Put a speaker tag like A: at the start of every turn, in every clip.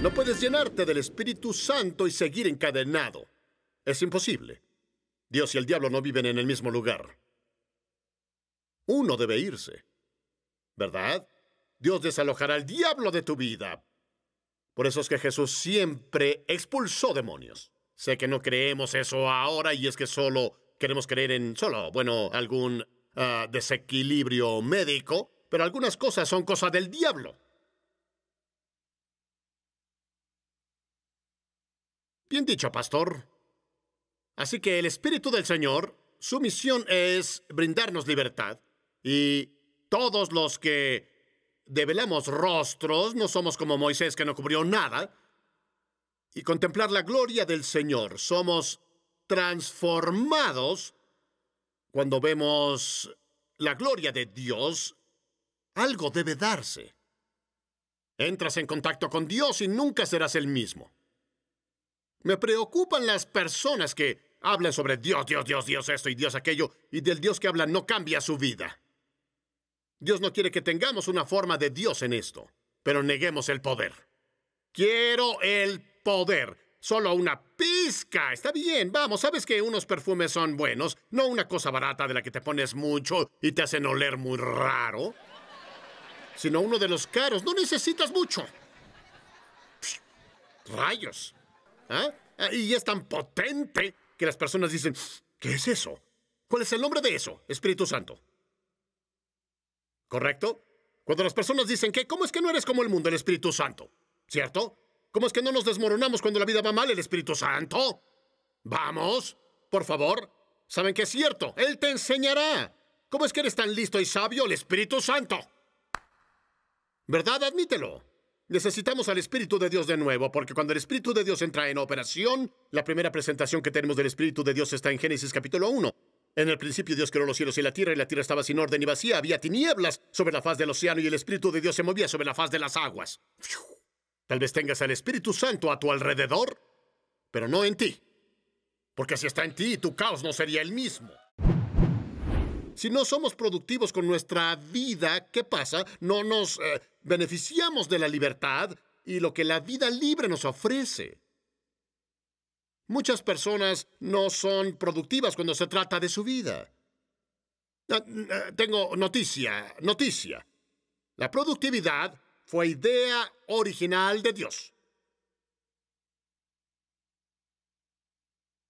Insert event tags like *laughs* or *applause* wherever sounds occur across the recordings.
A: No puedes llenarte del Espíritu Santo y seguir encadenado. Es imposible. Dios y el diablo no viven en el mismo lugar. Uno debe irse. ¿Verdad? Dios desalojará al diablo de tu vida. Por eso es que Jesús siempre expulsó demonios. Sé que no creemos eso ahora y es que solo queremos creer en solo, bueno, algún ah, desequilibrio médico, pero algunas cosas son cosas del diablo. Bien dicho, pastor. Así que el Espíritu del Señor, su misión es brindarnos libertad. Y todos los que develamos rostros, no somos como Moisés que no cubrió nada, y contemplar la gloria del Señor. Somos transformados cuando vemos la gloria de Dios. Algo debe darse. Entras en contacto con Dios y nunca serás el mismo. Me preocupan las personas que hablan sobre Dios, Dios, Dios, Dios esto y Dios aquello, y del Dios que hablan no cambia su vida. Dios no quiere que tengamos una forma de Dios en esto, pero neguemos el poder. Quiero el poder, solo una pizca. Está bien, vamos, sabes que unos perfumes son buenos, no una cosa barata de la que te pones mucho y te hacen oler muy raro, sino uno de los caros. No necesitas mucho. rayos. ¿Ah? ¿Ah? Y es tan potente que las personas dicen, ¿qué es eso? ¿Cuál es el nombre de eso, Espíritu Santo? ¿Correcto? Cuando las personas dicen que, ¿cómo es que no eres como el mundo, el Espíritu Santo? ¿Cierto? ¿Cómo es que no nos desmoronamos cuando la vida va mal, el Espíritu Santo? Vamos, por favor. Saben que es cierto, Él te enseñará. ¿Cómo es que eres tan listo y sabio, el Espíritu Santo? ¿Verdad? Admítelo. Necesitamos al Espíritu de Dios de nuevo, porque cuando el Espíritu de Dios entra en operación, la primera presentación que tenemos del Espíritu de Dios está en Génesis capítulo 1. En el principio Dios creó los cielos y la tierra, y la tierra estaba sin orden y vacía, había tinieblas sobre la faz del océano y el Espíritu de Dios se movía sobre la faz de las aguas. Tal vez tengas al Espíritu Santo a tu alrededor, pero no en ti. Porque si está en ti, tu caos no sería el mismo. Si no somos productivos con nuestra vida, ¿qué pasa? No nos... Eh, beneficiamos de la libertad y lo que la vida libre nos ofrece. Muchas personas no son productivas cuando se trata de su vida. Ah, mm, ah, tengo noticia, noticia. La productividad fue idea original de Dios.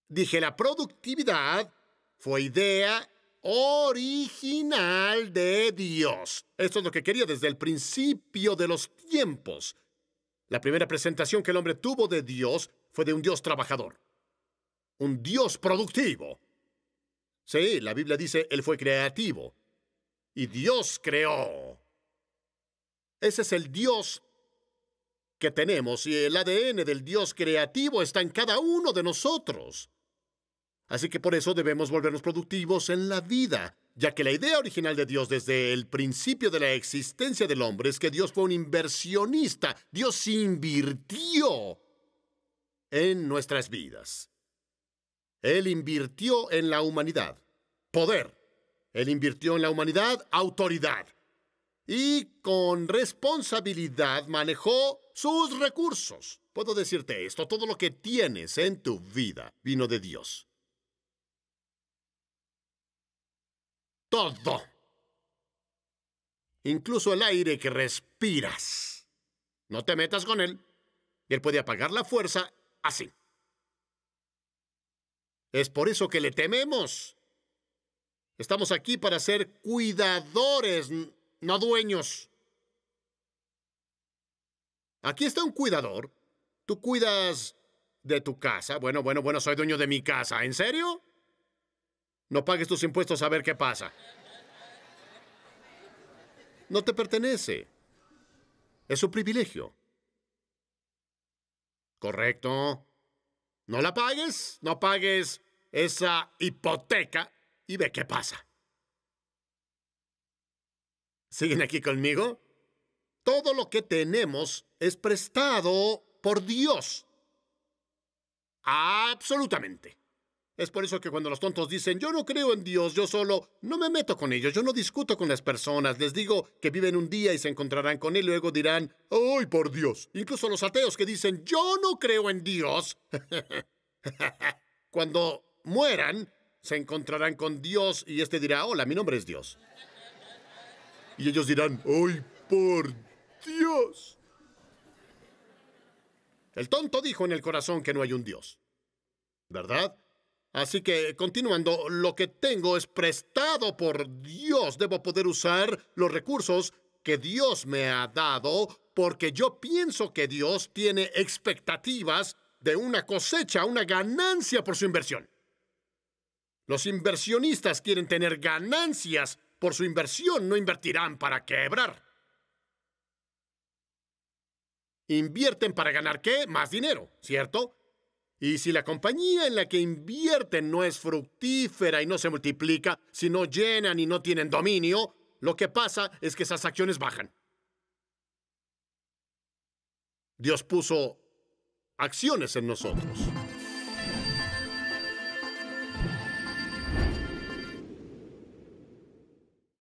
A: Dije, la productividad fue idea original de Dios. Esto es lo que quería desde el principio de los tiempos. La primera presentación que el hombre tuvo de Dios fue de un Dios trabajador, un Dios productivo. Sí, la Biblia dice, Él fue creativo y Dios creó. Ese es el Dios que tenemos y el ADN del Dios creativo está en cada uno de nosotros. Así que por eso debemos volvernos productivos en la vida, ya que la idea original de Dios desde el principio de la existencia del hombre es que Dios fue un inversionista, Dios invirtió en nuestras vidas. Él invirtió en la humanidad, poder. Él invirtió en la humanidad, autoridad. Y con responsabilidad manejó sus recursos. Puedo decirte esto, todo lo que tienes en tu vida vino de Dios. todo. Incluso el aire que respiras. No te metas con él y él puede apagar la fuerza así. Es por eso que le tememos. Estamos aquí para ser cuidadores, no dueños. Aquí está un cuidador. Tú cuidas de tu casa. Bueno, bueno, bueno, soy dueño de mi casa. ¿En serio? No pagues tus impuestos a ver qué pasa. No te pertenece. Es un privilegio. Correcto. No la pagues, no pagues esa hipoteca y ve qué pasa. ¿Siguen aquí conmigo? Todo lo que tenemos es prestado por Dios. Absolutamente. Es por eso que cuando los tontos dicen, yo no creo en Dios, yo solo no me meto con ellos, yo no discuto con las personas, les digo que viven un día y se encontrarán con él, luego dirán, ¡ay, por Dios! Incluso los ateos que dicen, yo no creo en Dios, *laughs* cuando mueran, se encontrarán con Dios y éste dirá, hola, mi nombre es Dios. Y ellos dirán, ¡ay, por Dios! El tonto dijo en el corazón que no hay un Dios. ¿Verdad? Así que, continuando, lo que tengo es prestado por Dios. Debo poder usar los recursos que Dios me ha dado porque yo pienso que Dios tiene expectativas de una cosecha, una ganancia por su inversión. Los inversionistas quieren tener ganancias por su inversión, no invertirán para quebrar. Invierten para ganar qué? Más dinero, ¿cierto? Y si la compañía en la que invierten no es fructífera y no se multiplica, si no llenan y no tienen dominio, lo que pasa es que esas acciones bajan. Dios puso acciones en nosotros.